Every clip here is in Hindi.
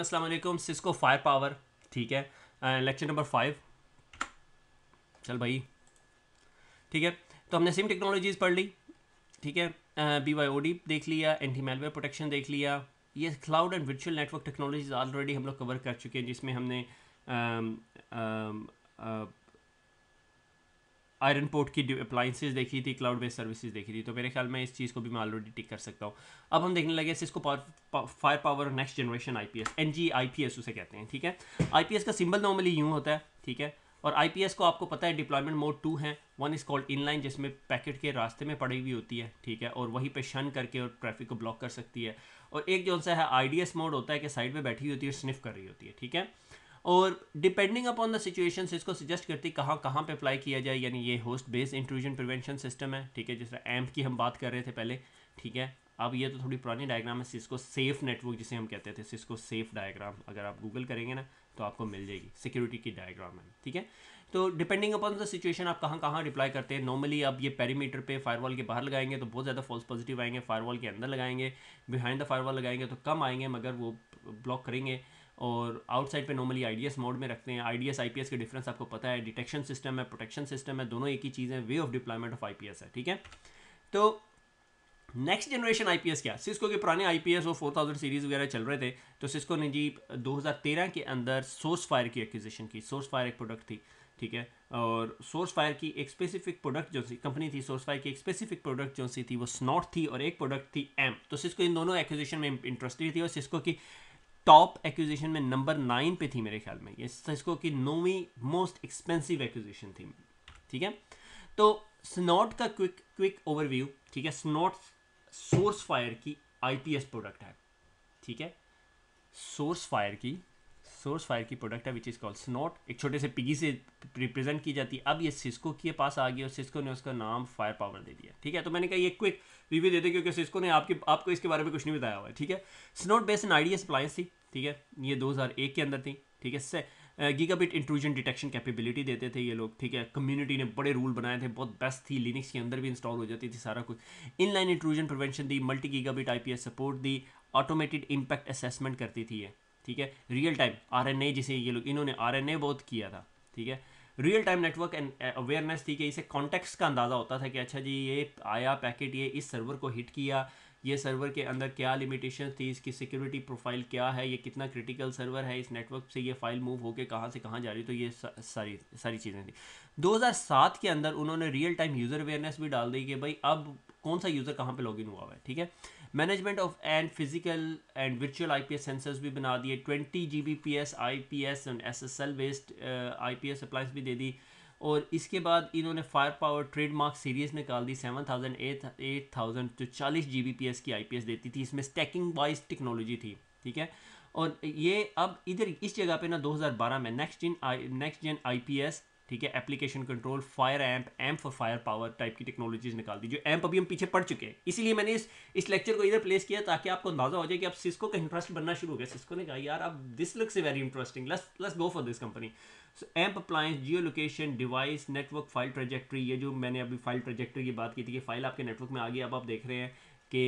असलम सिस्को फायर पावर ठीक है लेक्चर नंबर फाइव चल भाई ठीक है तो हमने सिम टेक्नोलॉजीज़ पढ़ ली ठीक है बी वाई ओ डी देख लिया एंटी मेलवेयर प्रोटेक्शन देख लिया ये cloud and virtual network technologies already हम लोग कवर कर चुके हैं जिसमें हमने आयरन पोर्ट की अप्लाइंसेज देखी थी क्लाउड बेस्ड सर्विसेज देखी थी तो मेरे ख्याल में इस चीज़ को भी मैं ऑलरेडी टिक कर सकता हूँ अब हम देखने लगे इसको fire power next generation I P S N G I P S उसे कहते हैं ठीक है आई पी एस का सिंबल नॉर्मली यूँ होता है ठीक है और आई को आपको पता है डिप्लॉयमेंट मोड टू है वन इज़ कॉल्ड इनलाइन जिसमें पैकेट के रास्ते में पड़ी हुई होती है ठीक है और वहीं पर शन करके और ट्रैफिक को ब्लॉक कर सकती है और एक जो सा है आई मोड होता है कि साइड में बैठी हुई होती है स्निफ कर रही होती है ठीक है और डिपेंडिंग अपॉन द सिचुएशंस इसको सजेस्ट करती है कहाँ कहाँ पे अप्लाई किया जाए यानी ये host based intrusion prevention system है ठीक है जिस तरह एम्प की हम बात कर रहे थे पहले ठीक है अब ये तो थोड़ी पुरानी डायग्राम है सिस्को सेफ नेटवर्क जिसे हम कहते थे सिस्को सेफ डायग्राम अगर आप गूगल करेंगे ना तो आपको मिल जाएगी सिक्योरिटी की डायग्राम है ठीक है तो डिपेंडिंग अपॉन द सिचुएशन आप कहाँ कहाँ रिप्लाई करते हैं नॉर्मली आप ये पेरीमीटर पे फायरवॉल के बाहर लगाएंगे तो बहुत ज़्यादा फॉल्स पॉजिटिव आएंगे फायरवॉल के अंदर लगाएंगे बिहाइंड द फायरवॉल लगाएंगे तो कम आएंगे मगर वो ब्लॉक करेंगे और आउटसाइड पे नॉर्मली आई मोड में रखते हैं आई डी के डिफरेंस आपको पता है डिटेक्शन सिस्टम है प्रोटेक्शन सिस्टम है दोनों एक ही चीज़ें वे ऑफ डिप्लॉयमेंट ऑफ आई है ठीक है तो नेक्स्ट जनरेशन आईपीएस क्या सिस्को के पुराने आईपीएस और थाउजेंड सीरीज वगैरह चल रहे थे तो सिस्को ने जी तेरह के अंदर सोर्स फायर की एक्विजिशन की सोर्स फायर एक प्रोडक्ट थी ठीक है और सोर्स फायर की एक स्पेसिफिक प्रोडक्ट जो सी कंपनी थी सोर्स फायर की एक स्पेसिफिक प्रोडक्ट जो सी थी वो स्नॉट थी और एक प्रोडक्ट थी एम तो सिस्को इन दोनों एक्विजिशन में इंटरेस्टेड थी और सिस्को की टॉप एक्विजिशन में नंबर नाइन पे थी मेरे ख्याल में ये सिस्को की नौवीं मोस्ट एक्सपेंसिव एक्विजिशन थी ठीक है तो स्नॉट का क्विक क्विक ओवरव्यू ठीक है स्नॉट सोर्स फायर की आईपीएस प्रोडक्ट है ठीक है सोर्स फायर की सोर्स फायर की प्रोडक्ट है विच इज़ कॉल्ड स्नोट एक छोटे से पिगी से रिप्रेजेंट की जाती है अब ये सिस्को के पास आ गई और सिस्को ने उसका नाम फायर पावर दे दिया ठीक है तो मैंने कहा ये क्विक रिव्यू दे दिया क्योंकि सिस्को ने आपके आपको इसके बारे में कुछ नहीं बताया हुआ है ठीक है Snort based an idea appliances थी ठीक है ये एक के अंदर थी ठीक है से गीगाबिट इंट्रूजन डिटेक्शन कैपेबिलिटी देते थे ये लोग ठीक है कम्युनिटी ने बड़े रूल बनाए थे बहुत बेस्ट थी लिनक्स के अंदर भी इंस्टॉल हो जाती थी सारा कुछ इनलाइन इंट्रूजन प्रिवेंशन दी मल्टी गीगाबिट आईपीएस सपोर्ट दी ऑटोमेटेड इम्पैक्ट असेसमेंट करती थी ये ठीक है real time R N A जिसे ये लोग इन्होंने ए बहुत किया था ठीक है real time network and awareness थी कि इसे कॉन्टेक्स का अंदाज़ा होता था कि अच्छा जी ये आया पैकेट ये इस सर्वर को हिट किया ये सर्वर के अंदर क्या लिमिटेशन थी इसकी सिक्योरिटी प्रोफाइल क्या है ये कितना क्रिटिकल सर्वर है इस नेटवर्क से ये फाइल मूव होकर कहाँ से कहाँ जा रही तो ये सारी सारी चीज़ें थी 2007 के अंदर उन्होंने रियल टाइम यूज़र अवेयरनेस भी डाल दी कि भाई अब कौन सा यूज़र कहाँ पे लॉगिन हुआ हुआ है ठीक है management of and physical and virtual IPS sensors भी बना दिए 20 GBPS IPS and SSL based IPS appliances भी दे दी और इसके बाद इन्होंने फायर पावर ट्रेडमार्क सीरीज़ निकाल दी seven thousand eight eight thousand जो चालीस जी बी पी एस की आई पी एस देती थी इसमें स्टैकिंग वाइज टेक्नोलॉजी थी ठीक है और ये अब इधर इस जगह पे ना 2012 में next gen I next gen I P S ठीक है application control fire AMP AMP for fire power type की टेक्नोलॉजीज निकाल दी जो एम्प अभी हम पीछे पढ़ चुके हैं इसलिए मैंने इस इस लेक्चर को इधर प्लेस किया ताकि आपको अंदाजा हो जाए कि अब सिस्को का इंटरेस्ट बनना शुरू हो गया सिस्को ने कहा यार अब this looks very interesting let's लस go for this company so AMP appliance geo location device network file trajectory ये जो मैंने अभी फाइल प्रोजेक्ट्री की बात की थी कि फाइल आपके नेटवर्क में आ गई अब आप देख रहे हैं कि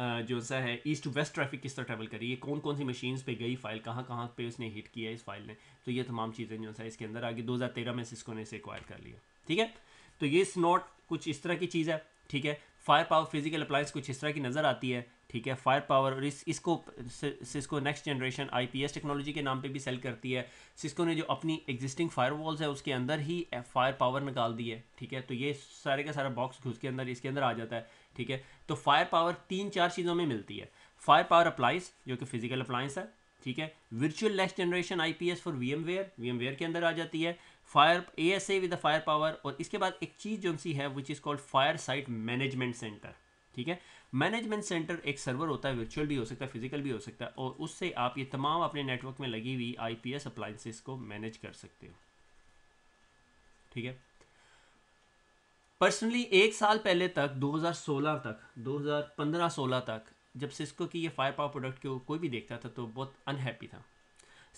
जो सा है ईस्ट टू वेस्ट ट्रैफिक किस तरह ट्रैवल करी है कौन कौन सी मशीन्स पे गई फाइल कहाँ कहाँ पे उसने हिट किया इस फाइल ने तो ये तमाम चीज़ें जो सा इसके अंदर आगे 2013 में सिस्को ने इसे एक्वायर कर लिया ठीक है तो ये स्नॉट कुछ इस तरह की चीज़ है ठीक है फायर पावर फिजिकल अप्लाइंस कुछ इस तरह की नज़र आती है ठीक है फायर पावर और इस इसको Cisco next generation IPS technology के नाम पे भी सेल करती है सिस्को ने जो अपनी एग्जिस्टिंग फायर वॉल्स है उसके अंदर ही फायर पावर निकाल दी है ठीक है तो ये सारे का सारा बॉक्स घुस के अंदर इसके अंदर आ जाता है ठीक है तो फायर पावर तीन चार चीज़ों में मिलती है फायर पावर अप्लाइंस जो कि फिजिकल अप्लाइंस है ठीक है virtual next generation IPS for VMware VMware के अंदर आ जाती है fire ASA with fire power और इसके बाद एक चीज़ जो सी है which is called fire sight management center ठीक है मैनेजमेंट सेंटर एक सर्वर होता है वर्चुअल भी हो सकता है फिजिकल भी हो सकता है और उससे आप ये तमाम अपने नेटवर्क में लगी हुई आईपीएस अप्लाइंसेस को मैनेज कर सकते हो ठीक है पर्सनली एक साल पहले तक 2016 तक 2015-16 तक जब सिस्को की ये फायर पावर प्रोडक्ट को कोई भी देखता था तो बहुत अनहैप्पी था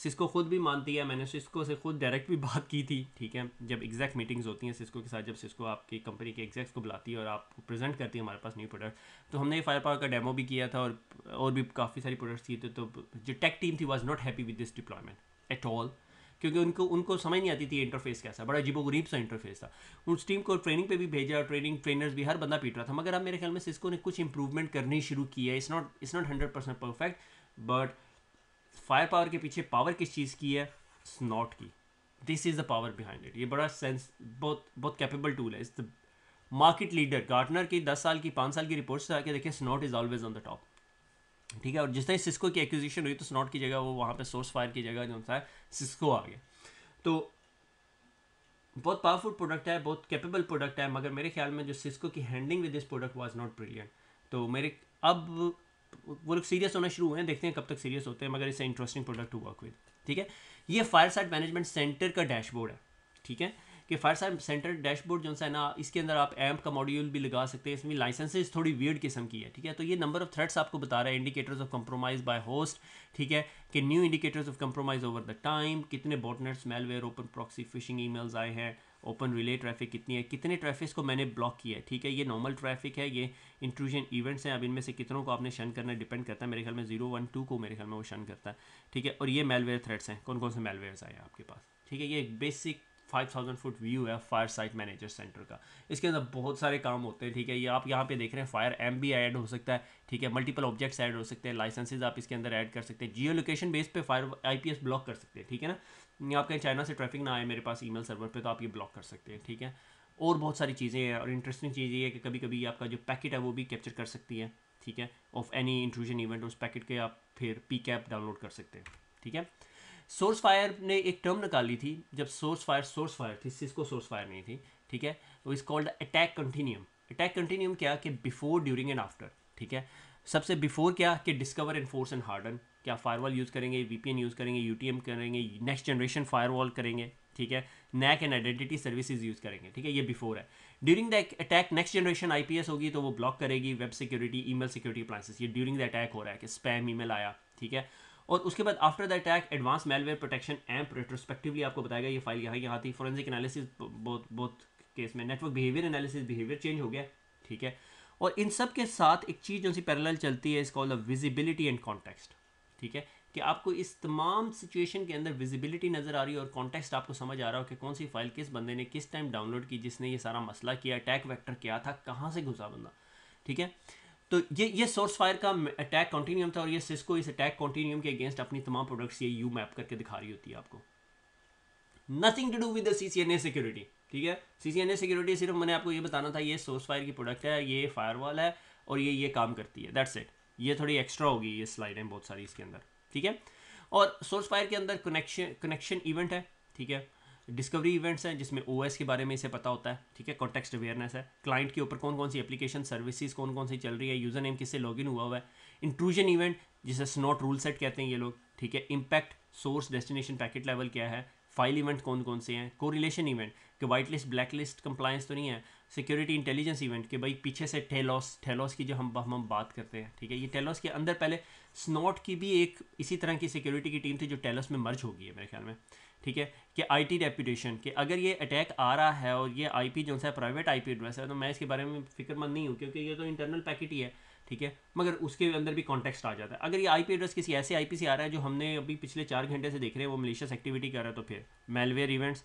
सिस्को खुद भी मानती है मैंने सिस्को से खुद डायरेक्ट भी बात की थी ठीक है जब एग्जैक्ट मीटिंग्स होती हैं सिस्को के साथ जब सिस्को आपकी कंपनी के एग्जैक्ट को बुलाती है और आप प्रेजेंट करती है हमारे पास न्यू प्रोडक्ट तो हमने फायर पावर का डेमो भी किया था और और भी काफ़ी सारी प्रोडक्ट्स किए थे तो जो टेक टीम थी was not happy with this deployment at all क्योंकि उनको उनको समझ नहीं आती थी इंटरफेस कैसा बड़ा अजीबो गरीब सा इंटरफेस था उस टीम को ट्रेनिंग पे भी भेजा ट्रेनिंग ट्रेनर्स भी हर बंदा पीट रहा था मगर अब मेरे ख्याल में सिस्को ने कुछ इंप्रूवमेंट करनी शुरू की है is not is not hundred percent perfect but fire power के पीछे पावर किस चीज़ की है स्नॉट की this is the power behind it ये बड़ा सेंस बहुत बहुत कैपेबल टूल है इस द मार्केट लीडर गार्टनर की दस साल की पाँच साल की रिपोर्ट्स से आके देखिए Snort is always on the top ठीक है और जिस तरह सिस्को की एक्विजिशन हुई तो स्नॉट की जगह वो वहाँ पे सोर्स फायर की जगह जो है सिस्को आ गया तो बहुत पावरफुल प्रोडक्ट है बहुत कैपेबल प्रोडक्ट है मगर मेरे ख्याल में जो सिस्को की handling with this product was not brilliant तो मेरे अब वो लोग सीरियस होना शुरू हुए हैं देखते हैं कब तक सीरियस होते हैं मगर इसे interesting product to work with ठीक है ये फायर साइड मैनेजमेंट सेंटर का डैशबोर्ड है ठीक है कि फायर सेंटर डैशबोर्ड जो है ना इसके अंदर आप एम्प का मॉड्यूल भी लगा सकते हैं इसमें लाइसेंसेज थोड़ी वियर्ड किस्म की है ठीक है तो ये नंबर ऑफ थ्रेड्स आपको बता रहा है indicators of compromise by host ठीक है कि new indicators of compromise over the time कितने botnets malware open proxy phishing emails आए हैं ओपन रिले ट्रैफिक कितनी है कितने ट्रैफिक को मैंने ब्लॉक किया है ठीक है ये नॉर्मल ट्रैफिक है ये इंट्रूजन इवेंट्स हैं अब इनमें से कितनों को आपने शन करना डिपेंड करता है मेरे ख्याल में जीरो वन टू को मेरे ख्याल में वो शन करता है ठीक है और ये मेलवेयर थ्रेड्स हैं कौन कौन से मेलवेयर्स आए हैं आपके पास ठीक है ये एक बेसिक 5000 फुट व्यू है फायर साइट मैनेजर सेंटर का इसके अंदर बहुत सारे काम होते हैं ठीक है ये आप यहाँ पे देख रहे हैं फायर एम भी ऐड हो सकता है ठीक है मल्टीपल ऑब्जेक्ट्स ऐड हो सकते हैं लाइसेंसेज आप इसके अंदर ऐड कर सकते हैं जियो लोकेशन बेस पे फायर आईपीएस ब्लॉक कर सकते हैं ठीक है ना आप कहीं चाइना से ट्रैफिक ना आए मेरे पास मेल सर्वर पर तो आप ये ब्लॉक कर सकते हैं ठीक है और बहुत सारी चीज़ें हैं और इंटरेस्टिंग चीज़ ये है कि कभी कभी आपका जो पैकेट है वो भी कैप्चर कर सकती है ठीक है ऑफ एनी इंट्रूजन इवेंट उस पैकेट के आप फिर पी कैप डाउनलोड कर सकते हैं ठीक है सोर्स फायर ने एक टर्म निकाली थी जब सोर्स फायर सोर्स फायर थी सिस्को सोर्स फायर नहीं थी ठीक है वो is called attack continuum attack continuum क्या कि बिफोर ड्यूरिंग एंड आफ्टर ठीक है सबसे बिफोर क्या कि डिस्कवर फोर्स एंड हार्डन क्या फायरवॉल यूज़ करेंगे वीपीएन यूज़ करेंगे यूटीएम करेंगे नेक्स्ट जनरेशन फायरवॉल करेंगे ठीक है NAC and identity services use करेंगे ठीक है ये बिफोर है during the attack next generation IPS होगी तो वो ब्लॉक करेगी web security email security appliances ये ड्यूरिंग द अटैक हो रहा है कि स्पैम ईमेल आया ठीक है और उसके बाद after the attack advance malware protection AMP retrospectively आपको बताया गया ये फाइल यहाँ यहाँ थी फॉरेंसिक एनालिसिस बहुत बहुत केस में network behaviour analysis behaviour change हो गया ठीक है और इन सब के साथ एक चीज़ जो सी पैरल चलती है इस कॉल विजिबिलिटी एंड कॉन्टेक्स्ट ठीक है कि आपको इस तमाम सिचुएशन के अंदर विजिबिलिटी नज़र आ रही है और कॉन्टेक्स्ट आपको समझ आ रहा हो कि कौन सी फाइल किस बंदे ने किस टाइम डाउनलोड की जिसने ये सारा मसला किया अटैक वैक्टर क्या था कहाँ से घुसा बंदा ठीक है तो ये ये सोर्स फायर का अटैक कॉन्टीन्यूम था और ये सिस्को इस अटैक कॉन्टीन्यूम के अगेंस्ट अपनी तमाम प्रोडक्ट्स ये यू मैप करके दिखा रही होती है आपको nothing to do with C C N A security ठीक है सी सी एन ए सिक्योरिटी सिर्फ मैंने आपको ये बताना था ये सोर्स फायर की प्रोडक्ट है ये वाल है और ये ये काम करती है दैट्स इट ये थोड़ी एक्स्ट्रा होगी ये स्लाइड है बहुत सारी इसके अंदर ठीक है और सोर्स फायर के अंदर कनेक्शन कनेक्शन इवेंट है ठीक है डिस्कवरी इवेंट्स हैं जिसमें ओ के बारे में इसे पता होता है ठीक है कॉन्टेक्स्ट अवेयरनेस है क्लाइंट के ऊपर कौन कौन सी एप्लीकेशन सर्विसेज कौन कौन सी चल रही है यूज़र नेम किससे लॉगिन हुआ हुआ है इंट्रूजन इवेंट जिसे स्नॉट रूल सेट कहते हैं ये लोग ठीक है impact source destination packet level क्या है फाइल इवेंट कौन कौन से हैं कोरिलेशन इवेंट कि white list black list compliance तो नहीं है सिक्योरिटी इंटेलिजेंस इवेंट कि भाई पीछे से टेलॉस टेलॉस की जो हम हम बात करते हैं ठीक है ये टेलॉस के अंदर पहले स्नॉट की भी एक इसी तरह की सिक्योरिटी की टीम थी जो टेलॉस में मर्ज होगी है मेरे ख्याल में ठीक है कि आईटी रेपुटेशन कि अगर ये अटैक आ रहा है और ये आईपी जो है प्राइवेट आईपी एड्रेस है तो मैं इसके बारे में फिक्रमंद नहीं हूँ क्योंकि ये तो इंटरनल पैकेट ही है ठीक है मगर उसके अंदर भी कॉन्टेक्स्ट आ जाता है अगर ये आईपी एड्रेस किसी ऐसे आईपी से आ रहा है जो हमने अभी पिछले चार घंटे से देख रहे हैं वो मलेशियस एक्टिविटी कर रहा है तो फिर मेलवेयर इवेंट्स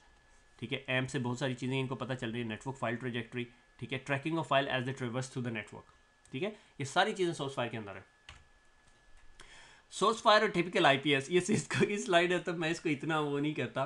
ठीक है एम से बहुत सारी चीज़ें इनको पता चल रही है नेटवर्क फाइल ट्रोजेक्ट्री ठीक है tracking of file as the traverse through the network ठीक है ये सारी चीज़ें सोर्स फाइल के अंदर है सोर्स फायर और टिपिकल आईपीएस ये इसको की स्लाइड है तो मैं इसको इतना वो नहीं कहता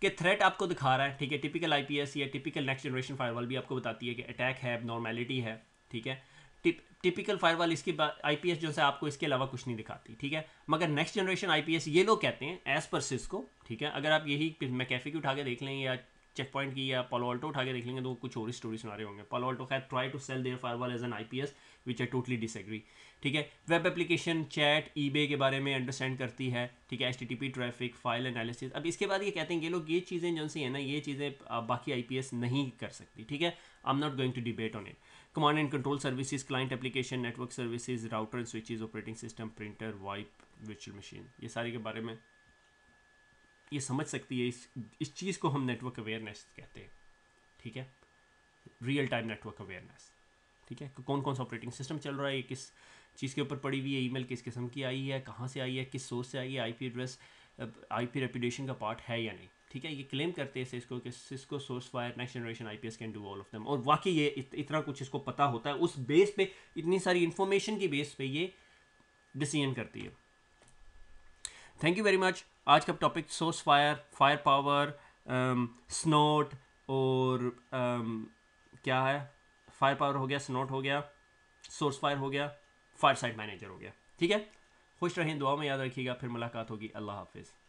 कि थ्रेट आपको दिखा रहा है ठीक है टिपिकल आईपीएस या टिपिकल नेक्स्ट जनरेशन फायरवॉल भी आपको बताती है कि अटैक है नॉर्मेलिटी है ठीक है टिप टिपिकल फायरवॉल इसकी आईपीएस जो है आपको इसके अलावा कुछ नहीं दिखाती ठीक है मगर नेक्स्ट जनरेशन आईपीएस ये लोग कहते हैं एज पर सिस्को ठीक है अगर आप यही कैफे की उठा के देख लें या चेक पॉइंट की या पोलोल्टो उठा के देख लेंगे तो कुछ और ही स्टोरी सुना रहे होंगे पोलोल्टो खैर try to sell their firewall as an IPS which I totally disagree ठीक है वेब एप्लीकेशन चैट ई के बारे में अंडरस्टैंड करती है ठीक है एच ट्रैफिक फाइल एनालिसिस अब इसके बाद ये कहते हैं ये लोग ये चीज़ें जो सी है ना ये चीज़ें बाकी आई नहीं कर सकती ठीक है I am not going to debate on it command and control services client application network services router switches operating system printer VoIP virtual machine ये सारे के बारे में ये समझ सकती है इस इस चीज़ को हम नेटवर्क अवेयरनेस कहते हैं ठीक है रियल टाइम नेटवर्क अवेयरनेस ठीक है कौन कौन सा ऑपरेटिंग सिस्टम चल रहा है किस चीज़ के ऊपर पड़ी हुई है ईमेल किस किस्म की आई है कहाँ से आई है किस सोर्स से आई है आईपी एड्रेस आईपी रेपुटेशन का पार्ट है या नहीं ठीक है ये क्लेम करते हैं इसको कि Cisco source fire next generation IPS can do all of them और वाकई ये इत, इतना कुछ इसको पता होता है उस बेस पे इतनी सारी इन्फॉर्मेशन की बेस पे ये डिसीजन करती है थैंक यू वेरी मच आज का topic source fire fire power Snort और um, क्या है फायर पावर हो गया स्नोट हो गया सोर्स फायर हो गया फायर साइड मैनेजर हो गया ठीक है खुश रहें दुआ में याद रखिएगा फिर मुलाकात होगी अल्लाह हाफिज़